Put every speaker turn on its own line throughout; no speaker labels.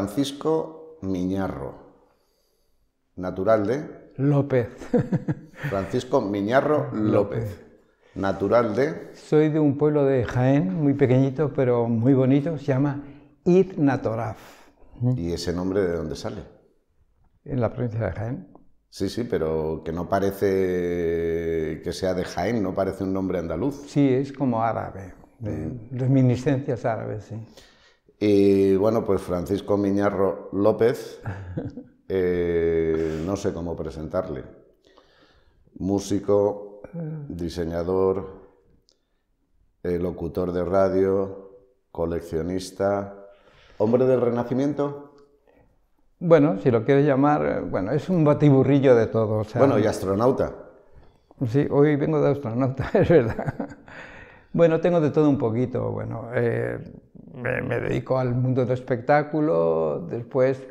Francisco Miñarro, natural de... López. Francisco Miñarro López. Natural de...
Soy de un pueblo de Jaén, muy pequeñito, pero muy bonito, se llama Idnatoraf.
¿Y ese nombre de dónde sale?
En la provincia de Jaén.
Sí, sí, pero que no parece que sea de Jaén, no parece un nombre
andaluz. Sí, es como árabe, de mm. reminiscencias árabes, sí.
Y bueno, pues Francisco Miñarro López, eh, no sé cómo presentarle. Músico, diseñador, eh, locutor de radio, coleccionista, hombre del renacimiento.
Bueno, si lo quieres llamar, eh, bueno, es un batiburrillo de todo. bueno, y
astronauta.
Sí, hoy vengo de astronauta, es verdad. Bueno, tengo de todo un poquito. Bueno, me, dedico al mundo del espectáculo, después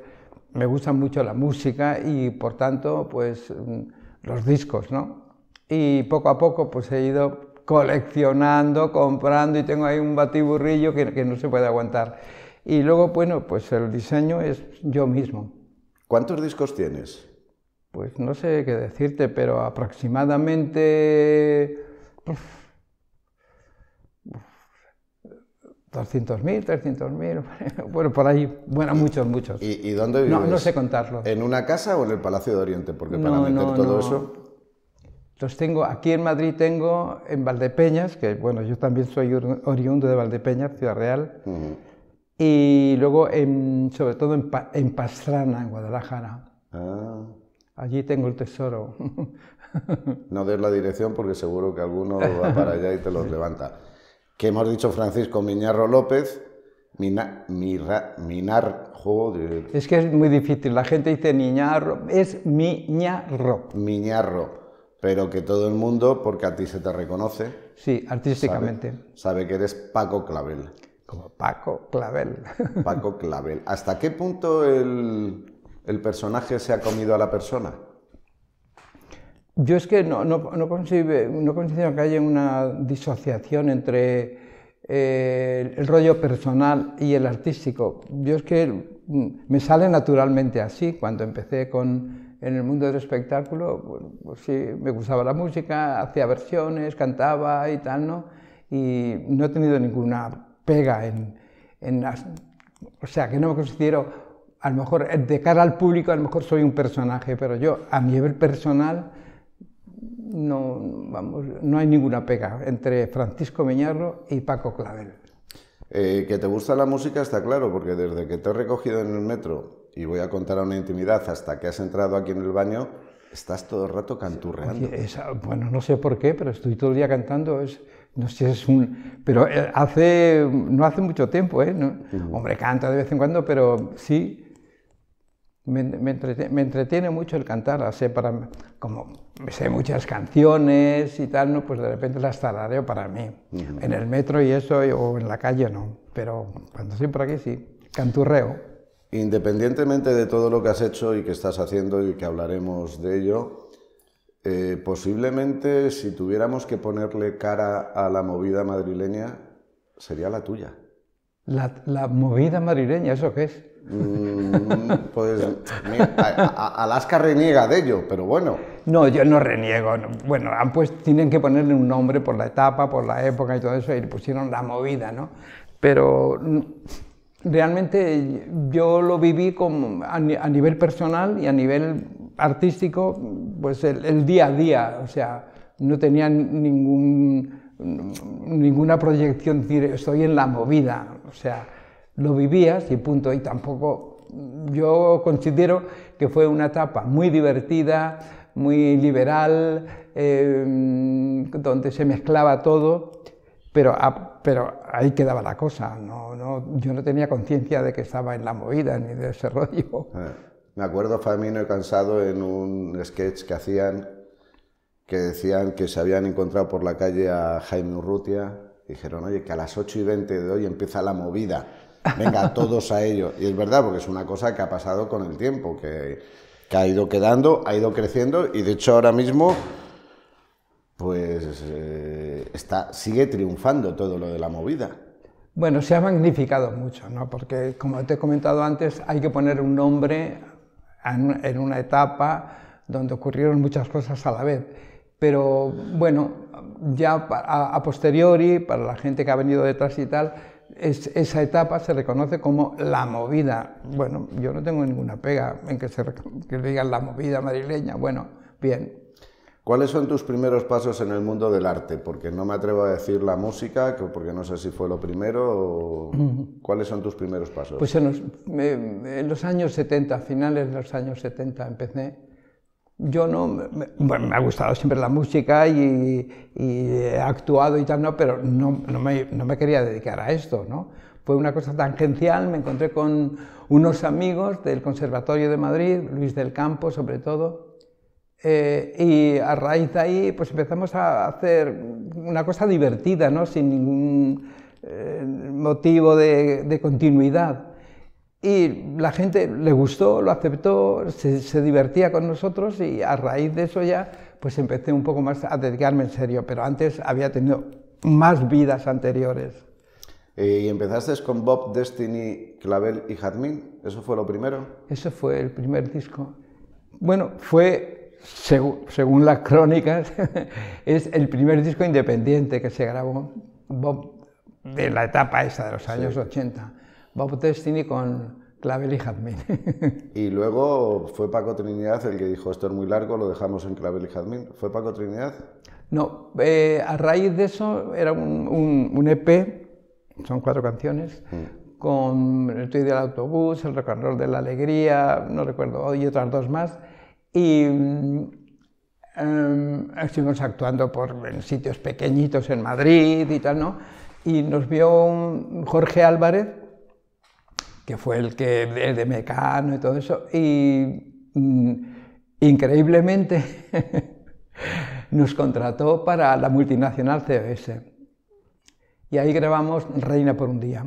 me gusta mucho la música y por tanto pues mm, los discos, ¿no? Y poco a poco pues he ido coleccionando, comprando y tengo ahí un batiburrillo que, no se puede aguantar. Y luego, bueno, pues el diseño es yo mismo.
¿Cuántos discos tienes?
Pues no sé qué decirte, pero aproximadamente... 200.000, 300.000, bueno, por ahí, bueno, muchos, muchos. ¿Y, dónde vives? No, sé contarlo.
¿En una casa o en el Palacio de Oriente? Porque para meter todo eso...
Los tengo, aquí en Madrid tengo, en Valdepeñas, que bueno, yo también soy oriundo de Valdepeñas, Ciudad Real, y luego sobre todo en, Pastrana, en Guadalajara. Ah. Allí tengo el tesoro.
no des la dirección porque seguro que alguno va para allá y te los levanta que hemos dicho Francisco Miñarro López, Minar, juego
Es que es muy difícil, la gente dice Niñarro, es Miñarro.
Miñarro, pero que todo el mundo, porque a ti se te reconoce...
Sí, artísticamente.
Sabe, que eres Paco Clavel. Como Paco Clavel. Paco Clavel. ¿Hasta qué punto el personaje se ha comido a la persona?
Yo es que no, no, no, considero que haya una disociación entre eh, el rollo personal y el artístico. Yo es que mm, me sale naturalmente así. Cuando empecé con, en el mundo del espectáculo, pues sí, me gustaba la música, hacía versiones, cantaba y tal, ¿no? Y no he tenido ninguna pega en... en las, o sea, que no me considero, a lo mejor de cara al público, a lo mejor soy un personaje, pero yo a nivel personal no, vamos, no hay ninguna pega entre Francisco Meñarro y Paco Clavel.
Eh, que te gusta la música está claro, porque desde que te he recogido en el metro y voy a contar a una intimidad hasta que has entrado aquí en el baño,
estás todo el rato canturreando. bueno, no sé por qué, pero estoy todo el día cantando. Es, no sé, es un. Pero eh, hace, no hace mucho tiempo, ¿eh? Hombre, canta de vez en cuando, pero sí me, entretiene, mucho el cantar, sé para, como sé muchas canciones y tal, ¿no? pues de repente las tarareo para mí, en el metro y eso, o en la calle no, pero cuando estoy por aquí sí, canturreo.
Independientemente de todo lo que has hecho y que estás haciendo y que hablaremos de ello, eh, posiblemente si tuviéramos que ponerle cara a la movida madrileña, sería la tuya.
la movida madrileña, ¿eso qué es?
Mm, pues Alaska reniega de ello, pero bueno.
No, yo no reniego. Bueno, pues, tienen que ponerle un nombre por la etapa, por la época y todo eso, y pusieron la movida, ¿no? Pero mm, realmente yo lo viví como a, nivel personal y a nivel artístico, pues el, día a día, o sea, no tenía ningún, ninguna proyección, estoy en la movida, o sea lo vivías y punto. Y tampoco, yo considero que fue una etapa muy divertida, muy liberal, eh, donde se mezclaba todo, pero, pero ahí quedaba la cosa. No, yo no tenía conciencia de que estaba en la movida ni de ese rollo.
Eh, me acuerdo Famino y Cansado en un sketch que hacían que decían que se habían encontrado por la calle a Jaime Urrutia. Dijeron, oye, que a las 8 y 20 de hoy empieza la movida venga, todos a ello. Y es verdad, porque es una cosa que ha pasado con el tiempo, que, ha ido quedando, ha ido creciendo y de hecho ahora mismo pues eh, está, sigue triunfando todo lo de la movida.
Bueno, se ha magnificado mucho, ¿no? porque como te he comentado antes, hay que poner un nombre en una etapa donde ocurrieron muchas cosas a la vez. Pero bueno, ya a posteriori, para la gente que ha venido detrás y tal, esa etapa se reconoce como la movida. Bueno, yo no tengo ninguna pega en que, se, que digan la movida madrileña. Bueno, bien.
¿Cuáles son tus primeros pasos en el mundo del arte? Porque no me atrevo a decir la música, porque no sé si fue lo primero. ¿Cuáles son tus primeros pasos?
Pues en los, eh, años 70, finales de los años 70, empecé yo no, me, bueno, me ha gustado siempre la música y, he actuado y tal, no, pero no, me, quería dedicar a esto, ¿no? Fue una cosa tangencial, me encontré con unos amigos del Conservatorio de Madrid, Luis del Campo sobre todo, eh, y a raíz de ahí pues empezamos a hacer una cosa divertida, ¿no? Sin ningún eh, motivo de continuidad. Y la gente le gustó, lo aceptó, se, divertía con nosotros y a raíz de eso ya pues empecé un poco más a dedicarme en serio, pero antes había tenido más vidas anteriores.
Eh, ¿Y empezaste con Bob, Destiny, Clavel y Jadmin? ¿Eso fue lo primero?
Eso fue el primer disco. Bueno, fue, según las crónicas, es el primer disco independiente que se grabó Bob de la etapa esa de los años 80. Bautestini con Clavel y Jazmín.
y luego fue Paco Trinidad el que dijo, esto es muy largo, lo dejamos en Clavel y Jazmín. ¿Fue Paco Trinidad?
No, eh, a raíz de eso era un, EP, son cuatro canciones, mm. con El estudio del autobús, El rock de la alegría, no recuerdo, y otras dos más. Y mm, em, estuvimos actuando por, en sitios pequeñitos en Madrid y tal, ¿no? Y nos vio un Jorge Álvarez, que fue el que de, Mecano y todo eso, y mm, increíblemente nos contrató para la multinacional CBS. Y ahí grabamos Reina por un día.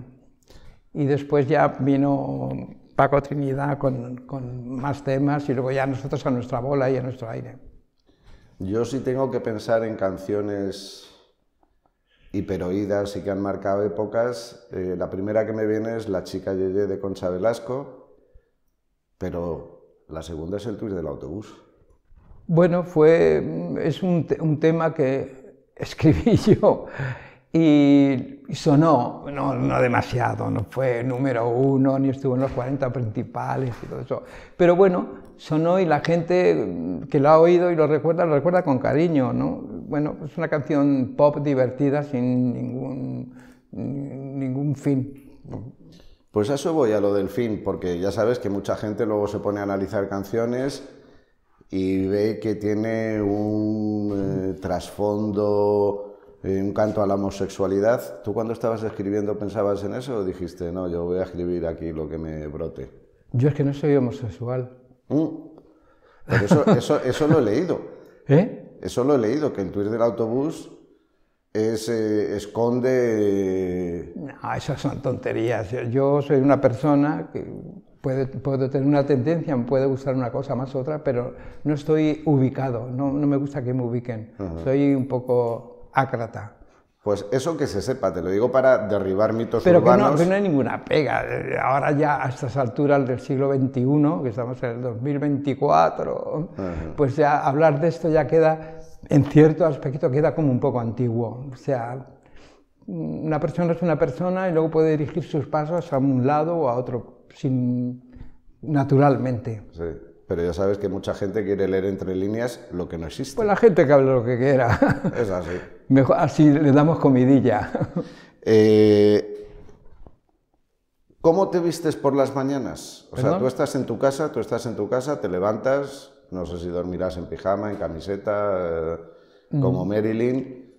Y después ya vino Paco Trinidad con, con más temas y luego ya nosotros a nuestra bola y a nuestro aire.
Yo sí tengo que pensar en canciones peroídas y que han marcado épocas. Eh, la primera que me viene es La chica Yeye de Concha Velasco, pero la segunda es El twist del autobús.
Bueno, fue, es un, tema que escribí yo y sonó, no, no, demasiado, no fue número uno, ni estuvo en los 40 principales y todo eso. Pero bueno, sonó y la gente que lo ha oído y lo recuerda, lo recuerda con cariño, ¿no? bueno, es una canción pop divertida sin ningún, ningún fin.
Pues a eso voy a lo del fin, porque ya sabes que mucha gente luego se pone a analizar canciones y ve que tiene un eh, trasfondo, eh, un canto a la homosexualidad. ¿Tú cuando estabas escribiendo pensabas en eso o dijiste, no, yo voy a escribir aquí lo que me brote?
Yo es que no soy homosexual.
Mm. eso, eso lo he leído. ¿Eh? Eso lo he leído, que el Twitter del autobús es, eh, esconde...
No, esas son tonterías. Yo soy una persona que puede, puedo tener una tendencia, me puede gustar una cosa más otra, pero no estoy ubicado, no, me gusta que me ubiquen. Soy un poco ácrata.
Pues eso que se sepa, te lo digo para derribar mitos pero Que no, pero no hay ninguna
pega. Ahora ya a estas alturas del siglo XXI, que estamos en el 2024, pues ya hablar de esto ya queda, en cierto aspecto, queda como un poco antiguo. O sea, una persona es una persona y luego puede dirigir sus pasos a un lado o a otro, sin, naturalmente.
Sí. Pero ya sabes que mucha gente quiere leer entre líneas lo que no existe.
Pues la gente que habla lo que quiera. Es así. Mejor, así le damos comidilla.
Eh, ¿Cómo te vistes por las mañanas? O sea, tú estás en tu casa, tú estás en tu casa, te levantas, no sé si dormirás en pijama, en camiseta, eh, mm. como Marilyn.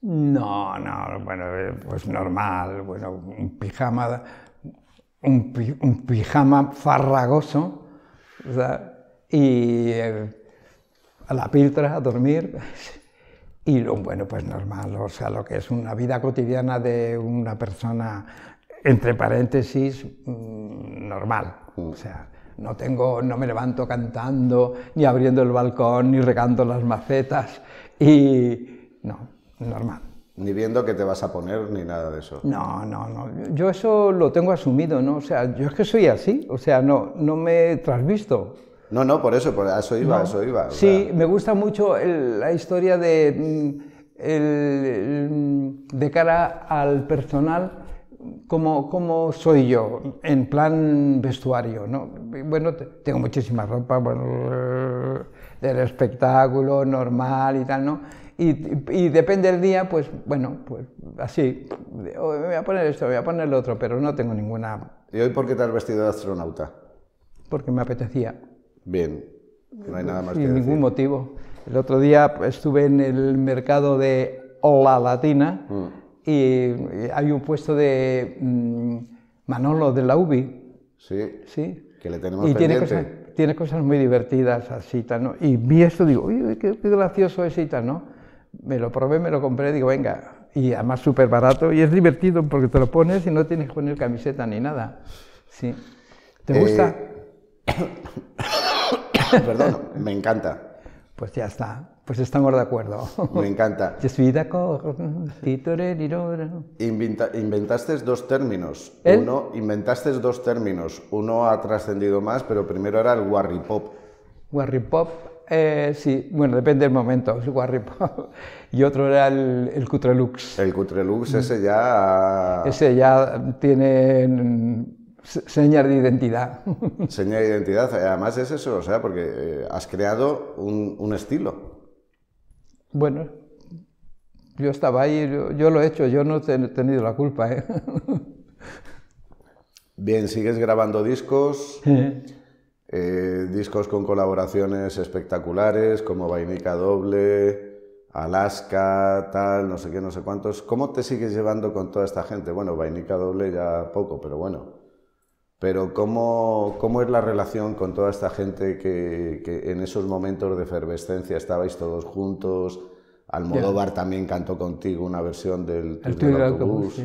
No, no, bueno, eh, pues normal, bueno, un pijama, un pijama farragoso y eh, a la piltra, a dormir. Y bueno, pues normal, o sea, lo que es una vida cotidiana de una persona, entre paréntesis, mm, normal. Mm. O sea, no tengo, no me levanto cantando, ni abriendo el balcón, ni regando las macetas, y no, normal.
Ni viendo que te vas a poner ni nada de eso. No, no, no.
Yo eso lo tengo asumido, ¿no? O sea, yo es que soy así. O sea, no, no me trasvisto.
No, no, por eso, por eso iba, eso iba.
Sí, me gusta mucho la historia de, mm, mm, de cara al personal, como, como soy yo, en plan vestuario, ¿no? Bueno, tengo muchísima ropa, bueno, del espectáculo normal y tal, ¿no? Y, depende del día, pues bueno, pues así, hoy oh, me voy a poner esto, voy a poner lo otro, pero no tengo ninguna... ¿Y hoy
por qué te has vestido de astronauta?
Porque me apetecía.
Bien, no hay nada más. Sin ningún
motivo. El otro día pues, estuve en el mercado de Ola Latina mm. y hay un puesto de mm, Manolo de la UBI. Sí. Sí.
Que le tenemos y Tiene cosas,
tiene cosas muy divertidas así, ¿no? Y vi esto, digo, qué, gracioso es y ¿no? me lo probé, me lo compré, digo, venga, y además súper barato, y es divertido porque te lo pones y no tienes que poner camiseta ni nada. Sí. ¿Te eh, gusta? Perdón, me encanta. Pues ya está, pues estamos de acuerdo. Me encanta.
Inventa, inventaste dos términos. Uno, inventaste dos términos. Uno ha trascendido más, pero primero era el warripop.
Warripop, eh, sí, bueno, depende del momento, el y otro era el, el Cutrelux. El Cutrelux, mm. ese ya... Ese ya tiene mm, señas de identidad.
Señas de identidad, además es eso, o sea, porque eh, has creado un, estilo.
Bueno, yo estaba ahí, yo, lo he hecho, yo no he tenido la culpa. ¿eh?
Bien, sigues grabando discos. Eh, discos con colaboraciones espectaculares como Vainica Doble, Alaska, tal, no sé qué, no sé cuántos. ¿Cómo te sigues llevando con toda esta gente? Bueno, Vainica Doble ya poco, pero bueno. Pero ¿cómo, es la relación con toda esta gente que, en esos momentos de efervescencia estabais todos juntos? Almodóvar también cantó contigo una versión del Tour del, autobús.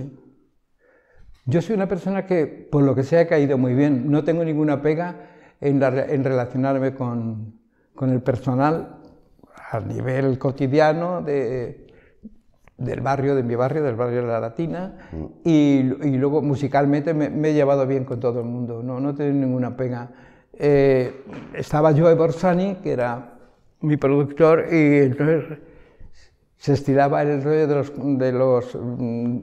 Yo soy una persona que, por lo que sea, ha caído muy bien. No tengo ninguna pega en, relacionarme con, con, el personal a nivel cotidiano de, del barrio, de mi barrio, del barrio de la Latina, mm. y, y luego musicalmente me, he llevado bien con todo el mundo, no, no tengo ninguna pena. Eh, estaba yo Borsani, que era mi productor, y entonces se estiraba el rollo de los, de los, mm,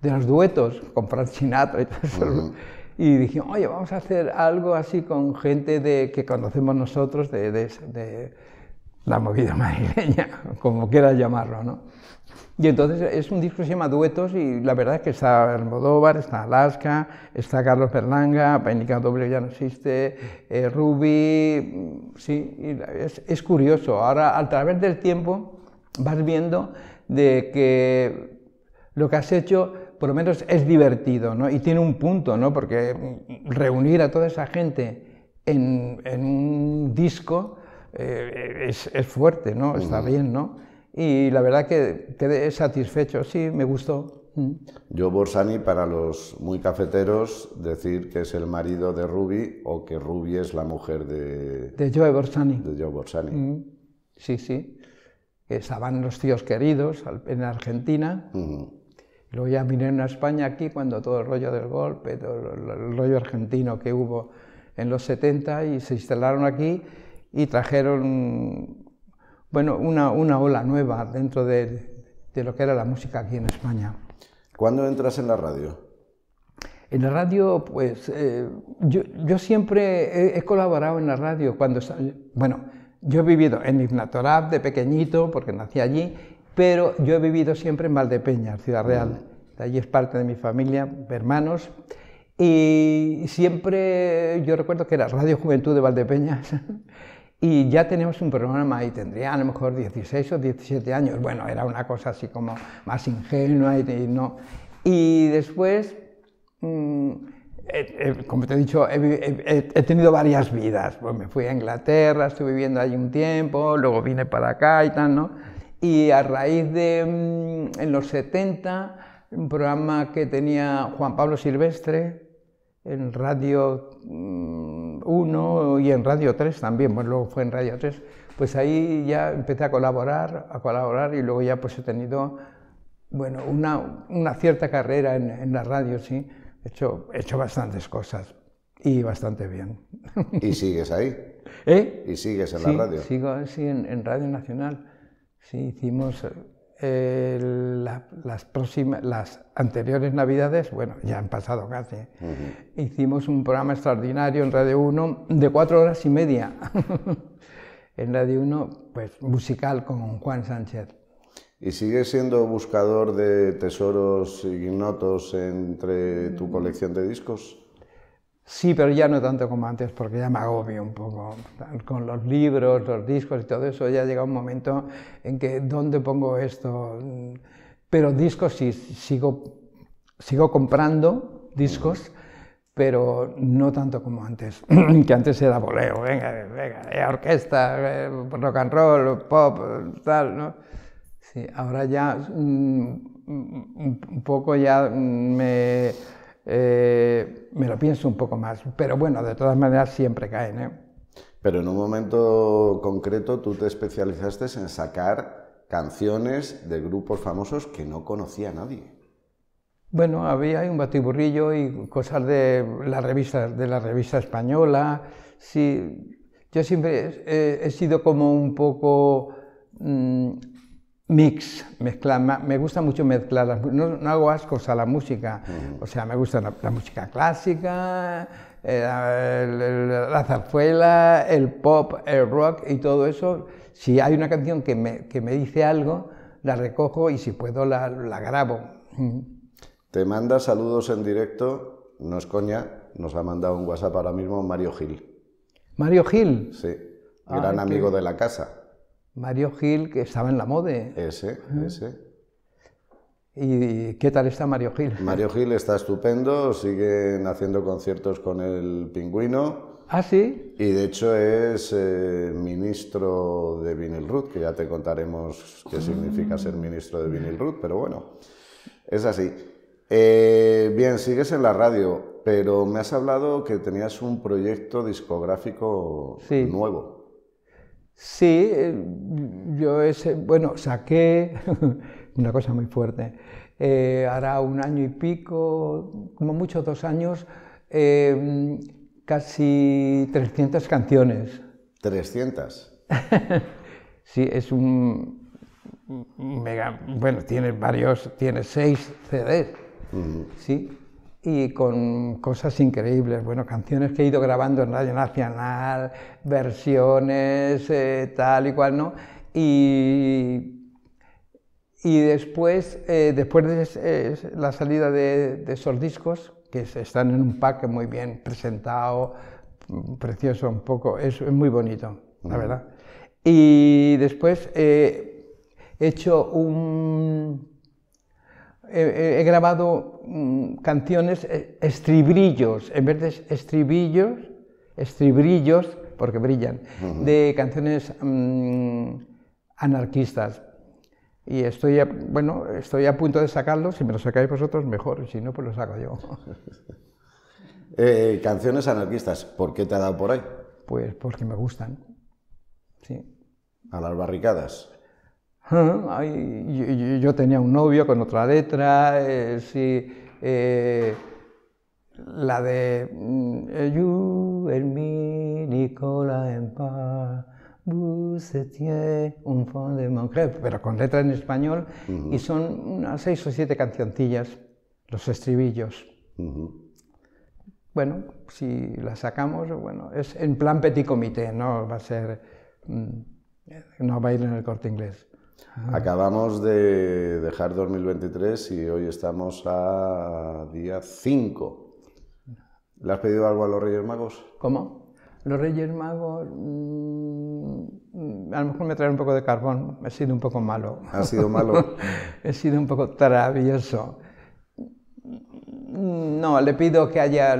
de los duetos con Frank y todo eso y dije, oye, vamos a hacer algo así con gente de, que conocemos nosotros de, la movida madrileña, como quieras llamarlo, ¿no? Y entonces es un disco que se llama Duetos y la verdad es que está Almodóvar, está Alaska, está Carlos Berlanga, Painica Doble ya no existe, eh, Ruby, sí, es, curioso. Ahora a través del tiempo vas viendo de que lo que has hecho por lo menos es divertido, ¿no? Y tiene un punto, ¿no? Porque reunir a toda esa gente en, en un disco eh, es, es, fuerte, ¿no? Está bien, ¿no? Y la verdad que quedé satisfecho, sí, me gustó. Mm.
Yo, Borsani, para los muy cafeteros, decir que es el marido de Ruby o que Ruby es la mujer de... De Joe Borsani. De Joe Borsani.
Mm. Sí, sí. Estaban los tíos queridos en Argentina. Luego ya vinieron a España aquí cuando todo el rollo del golpe, el rollo argentino que hubo en los 70 y se instalaron aquí y trajeron bueno, una, una ola nueva dentro de, de, lo que era la música aquí en España.
¿Cuándo entras en la radio?
En la radio, pues eh, yo, yo, siempre he, colaborado en la radio. cuando Bueno, yo he vivido en Ignatorab de pequeñito, porque nací allí, pero yo he vivido siempre en Valdepeña, Ciudad Real. Mm. Allí es parte de mi familia, hermanos. Y siempre yo recuerdo que era Radio Juventud de Valdepeñas y ya teníamos un programa y tendría a lo mejor 16 o 17 años. Bueno, era una cosa así como más ingenua y, no. Y después, mm, eh, eh, como te he dicho, he, tenido varias vidas. Pues me fui a Inglaterra, estuve viviendo allí un tiempo, luego vine para acá y tal, ¿no? Y a raíz de, mm, en los 70, un programa que tenía Juan Pablo Silvestre en Radio 1 mm, y en Radio 3 también, bueno, luego fue en Radio 3, pues ahí ya empecé a colaborar, a colaborar y luego ya pues he tenido, bueno, una, una cierta carrera en, la radio, sí, he hecho, he hecho bastantes cosas y bastante bien.
¿Y sigues ahí? ¿Eh? ¿Y sigues en la radio? Sigo,
sí, en Radio Nacional. Sí, hicimos eh, las, próximas, las anteriores Navidades, bueno, ya han pasado casi, hicimos un programa extraordinario en Radio 1 de cuatro horas y media. en Radio 1, pues musical con Juan Sánchez.
¿Y sigues siendo buscador de tesoros ignotos entre tu colección de discos?
Sí, pero ya no tanto como antes, porque ya me agobio un poco con los libros, los discos y todo eso. Ya llega un momento en que, ¿dónde pongo esto? Pero discos sí, sigo, sigo comprando discos, pero no tanto como antes, que antes era boleo, venga, venga, eh, orquesta, eh, rock and roll, pop, tal, ¿no? Sí, ahora ya mm, mm, un poco ya me eh, me lo pienso un poco más. Pero bueno, de todas maneras siempre caen. ¿eh?
Pero en un momento concreto tú te especializaste en sacar canciones de grupos famosos que no conocía nadie.
Bueno, había un batiburrillo y cosas de la revista, de la revista española. Sí, yo siempre he, sido como un poco mm, mix, me gusta mucho mezclar, no, hago ascos a la música, o sea, me gusta la, música clásica, eh, la, zarzuela, el pop, el rock y todo eso. Si hay una canción que me, dice algo, la recojo y si puedo la, grabo.
Te manda saludos en directo, no es coña, nos ha mandado un WhatsApp ahora mismo Mario Gil.
Mario Gil. Sí, gran amigo de la casa. Mario Gil, que estaba en la mode. Ese, ese. ¿Y qué tal está Mario Gil? Mario
Gil está estupendo, siguen haciendo conciertos con el pingüino.
Ah, sí.
Y de hecho es eh, ministro de Vinyl Root, que ya te contaremos qué significa ah. ser ministro de Vinyl Root, pero bueno, es así. Eh, bien, sigues en la radio, pero me has hablado que tenías un proyecto discográfico sí. nuevo.
Sí, eh, yo ese, bueno, saqué una cosa muy fuerte. Eh, hará un año y pico, como mucho dos años, em, casi 300 canciones.
¿300?
sí, es un mega, bueno, tiene varios, tiene seis CDs, sí, y con cosas increíbles, bueno, canciones que he ido grabando en Radio Nacional, versiones, eh, tal y cual, ¿no? Y, y después, eh, después de la salida de, esos discos, que están en un pack muy bien presentado, precioso un poco, es, muy bonito, la verdad. Y después eh, he hecho un he, grabado mm, canciones, eh, estribillos, en vez de estribillos, estribillos, porque brillan, de canciones mm, anarquistas. Y estoy a, bueno, estoy a punto de sacarlo, si me lo sacáis vosotros mejor, si no, pues lo saco yo.
Eh, canciones anarquistas, ¿por qué te ha dado por ahí?
Pues porque me gustan. Sí.
¿A las barricadas?
yo, tenía un novio con otra letra, eh, eh, la de mm, You Nicola en paz, vous un fond de mon pero con letra en español, y son unas seis o siete cancioncillas, los estribillos. Bueno, si la sacamos, bueno, es en plan petit comité, no va a ser, mm, no va a ir en el corte inglés.
Acabamos de dejar 2023 y hoy estamos a día 5. ¿Le has pedido algo a
los Reyes Magos? ¿Cómo? Los Reyes Magos... Mm, mm, a lo mejor me traen un poco de carbón. He sido un poco malo. ¿Ha sido malo? He sido un poco travieso. Mm, no, le pido que haya,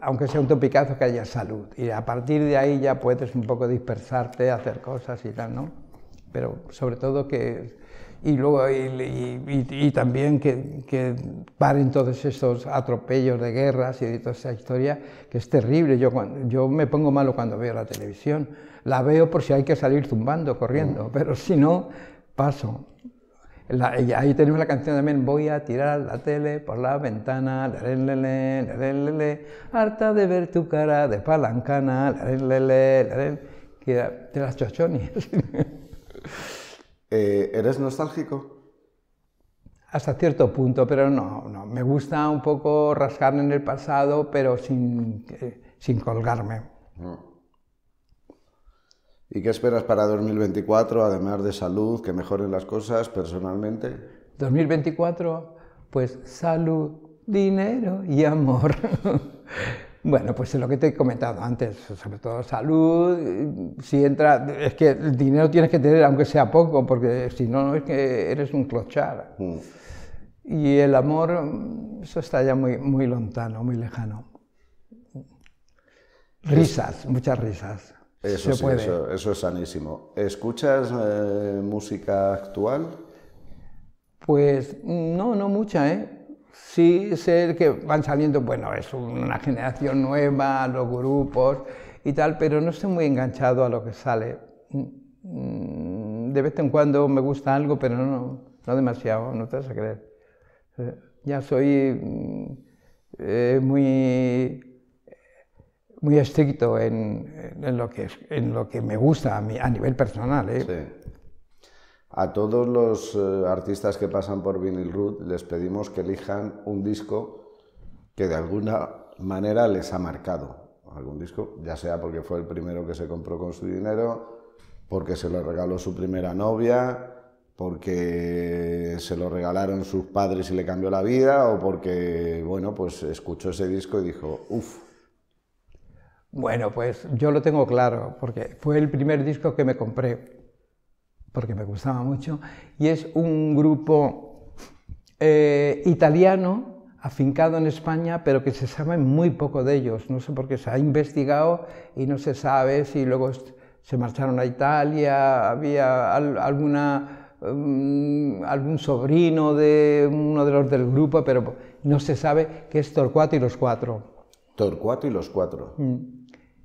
aunque sea un topicazo, que haya salud. Y a partir de ahí ya puedes un poco dispersarte, hacer cosas y tal, ¿no? pero sobre todo que y luego y, también que, paren todos esos atropellos de guerras y de toda esa historia que es terrible. Yo, yo me pongo malo cuando veo la televisión. La veo por si hay que salir zumbando, corriendo, pero si no, paso. ahí tenemos la canción también, voy a tirar la tele por la ventana, harta de ver tu cara de palancana, le le que de las chochones.
Eh, ¿Eres nostálgico?
Hasta cierto punto, pero no, no. Me gusta un poco rascarme en el pasado, pero sin, eh, sin colgarme.
Mm. ¿Y qué esperas para 2024, además de salud, que mejoren las cosas personalmente?
2024, pues salud, dinero y amor. Bueno, pues lo que te he comentado antes, sobre todo salud, si entra, es que el dinero tienes que tener, aunque sea poco, porque si no, es que eres un clochar. Mm. Y el amor, eso está ya muy, muy lontano, muy lejano. Risas, muchas risas. Eso Eso,
eso, es sanísimo. ¿Escuchas eh, música actual?
Pues no, no mucha, ¿eh? sí sé que van saliendo, bueno, es una generación nueva, los grupos y tal, pero no estoy muy enganchado a lo que sale. Mm, de vez en cuando me gusta algo, pero no, no demasiado, no te vas a creer. Ya soy mm, eh, muy muy estricto en, lo que, en lo que me gusta a, a nivel personal. ¿eh?
A todos los eh, artistas que pasan por Vinyl Root les pedimos que elijan un disco que de alguna manera les ha marcado. Algún disco, ya sea porque fue el primero que se compró con su dinero, porque se lo regaló su primera novia, porque se lo regalaron sus padres y le cambió la vida, o porque, bueno, pues escuchó ese disco y dijo, uff.
Bueno, pues yo lo tengo claro, porque fue el primer disco que me compré porque me gustaba mucho, y es un grupo eh, italiano afincado en España, pero que se sabe muy poco de ellos. No sé por qué se ha investigado y no se sabe si luego se marcharon a Italia, había alguna, mm, algún sobrino de uno de los del grupo, pero no se sabe que es Torcuato y los cuatro.
Torcuato y los cuatro.
Mm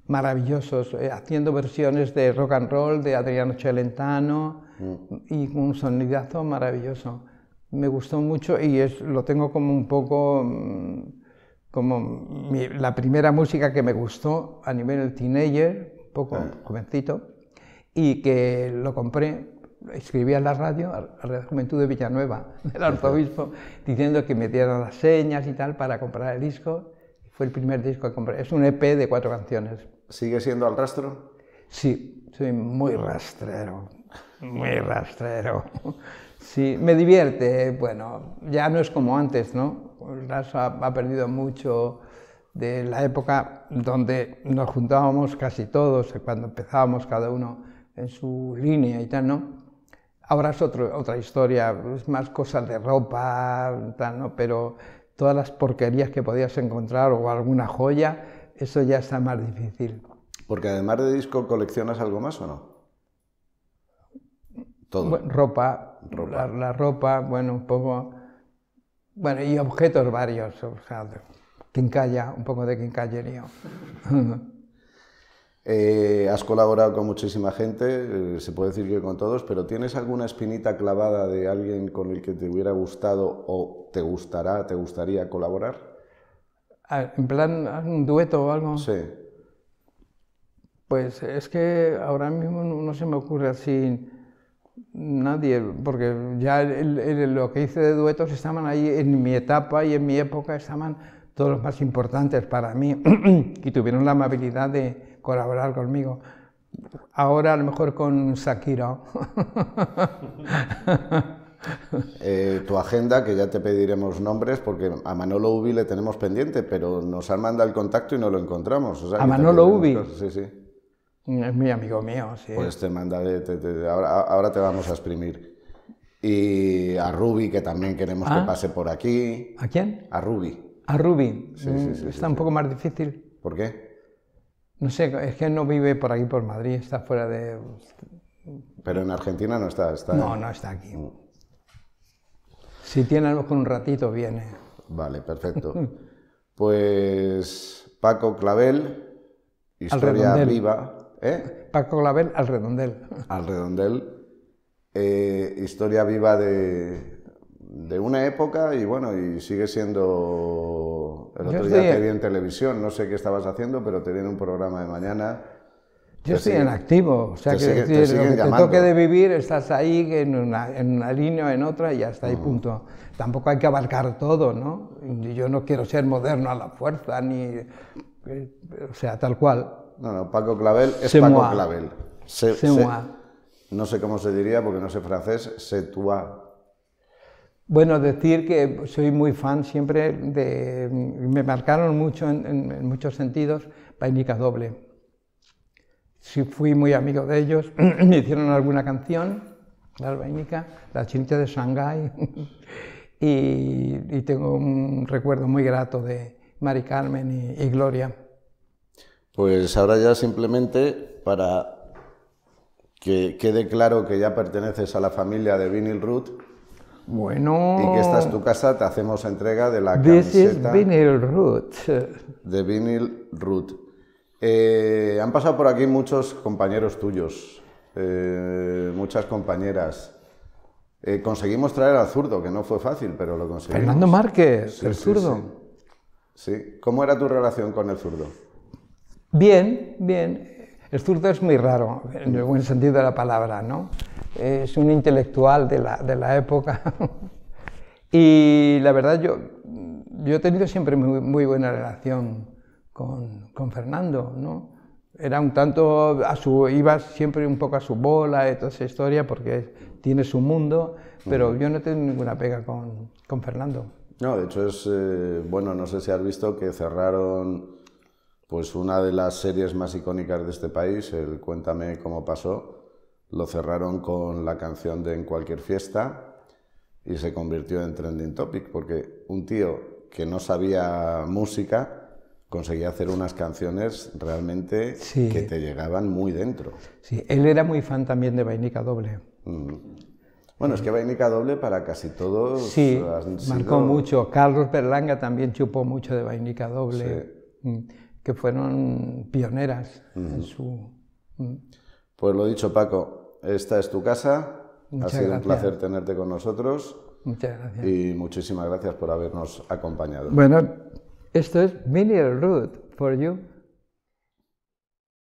maravillosos, eh, haciendo versiones de rock and roll de Adriano Celentano y un sonidazo maravilloso. Me gustó mucho y es, lo tengo como un poco mm, como la primera música que me gustó a nivel teenager, un poco ah. jovencito, y que lo compré escribí a la radio, a la Juventud de Villanueva, del arzobispo, diciendo que me dieran las señas y tal para comprar el disco. Fue el primer disco que compré. Es un EP de cuatro canciones.
¿Sigue siendo al rastro?
Sí, soy muy rastrero, muy rastrero. Sí, me divierte, bueno, ya no es como antes, ¿no? El rastro ha, perdido mucho de la época donde nos juntábamos casi todos, eh, cuando empezábamos cada uno en su línea y tal, ¿no? Ahora es otra historia, es más cosas de ropa, tal, ¿no? Pero todas las porquerías que podías encontrar o alguna joya, eso ya está más difícil.
Porque además de disco, ¿coleccionas algo más o no? Todo.
ropa, La, ropa, bueno, un poco. Bueno, y objetos varios, o sea, un poco de quincallería.
Eh, has colaborado con muchísima gente, eh, se puede decir que con todos, pero ¿tienes alguna espinita clavada de alguien con el que te hubiera gustado o te gustará, te gustaría colaborar?
Ah, en plan, un dueto o algo. Sí. Pues es que ahora mismo no se me ocurre así nadie, porque ya lo que hice de duetos estaban ahí en mi etapa y en mi época estaban todos los más importantes para mí y tuvieron la amabilidad de colaborar conmigo. Ahora a lo mejor con Shakira.
Eh, tu agenda, que ya te pediremos nombres, porque a Manolo Ubi le tenemos pendiente, pero nos han mandado el contacto y no lo encontramos. ¿A Manolo Ubi? Sí, sí.
Es mi amigo mío, sí. Pues
te mandaré, ahora, te vamos a exprimir. Y a Ruby, que también queremos que ah. pase por aquí. ¿A quién? A Ruby. A Ruby.
Sí, mm, está un poco más difícil. ¿Por qué? No sé, es que no vive por aquí, por Madrid, está fuera de...
Pero en Argentina no está, No, no está
aquí. Mm. Si tiene algo con un ratito, viene.
Vale, perfecto. pues Paco Clavel, Historia Viva.
¿eh? Paco Clavel al redondel.
Al redondel. Eh, historia viva de, una época y bueno, y sigue siendo... El otro día en televisión, no sé qué estabas haciendo, pero te viene un programa de mañana
yo estoy en activo, o sea, que, te toque de vivir, estás ahí en una, línea o en otra y hasta ahí punto. Tampoco hay que abarcar todo, ¿no? Yo no quiero ser moderno a la fuerza, ni. Eh, o sea, tal cual.
No, no, Paco Clavel es Paco Clavel. Se, se, no sé cómo se diría porque no sé francés, se toi.
Bueno, decir que soy muy fan siempre de. Me marcaron mucho en, en muchos sentidos, Painica Doble si fui muy amigo de ellos, me hicieron alguna canción, la la chincha de Shanghái, y, tengo un recuerdo muy grato de Mari Carmen y, Gloria.
Pues ahora ya simplemente para que quede claro que ya perteneces a la familia de Vinyl Root,
bueno. Y que esta es
tu casa, te hacemos entrega de la root. De vinyl root. Eh, han pasado por aquí muchos compañeros tuyos, eh, muchas compañeras. Eh, conseguimos traer al zurdo, que no fue fácil, pero lo conseguimos. Fernando Márquez, el zurdo. Sí. ¿Cómo era tu relación con el zurdo?
Bien, bien. El zurdo es muy raro, en el buen sentido de la palabra, ¿no? Es un intelectual de la, de la época. y la verdad, yo, yo he tenido siempre muy, muy buena relación con, con Fernando, ¿no? Era un tanto, a su, ibas siempre un poco a su bola y toda esa historia porque tiene su mundo, pero yo no tengo ninguna pega con, con Fernando.
No, de hecho es, eh, bueno, no sé si has visto que cerraron pues una de las series más icónicas de este país, el Cuéntame cómo pasó, lo cerraron con la canción de En cualquier fiesta y se convirtió en trending topic porque un tío que no sabía música conseguía hacer unas canciones realmente que te llegaban muy dentro.
Sí, él era muy fan también de Vainica Doble.
Mm. Bueno, es que Vainica Doble para casi todos. Sí, marcó mucho.
Carlos Berlanga también chupó mucho de Vainica Doble, mm, que fueron pioneras en su. Mm.
Pues lo dicho, Paco, esta es tu casa. ha sido un placer tenerte con nosotros. Muchas gracias. Y muchísimas gracias por habernos acompañado. Bueno,
Is there a route for you?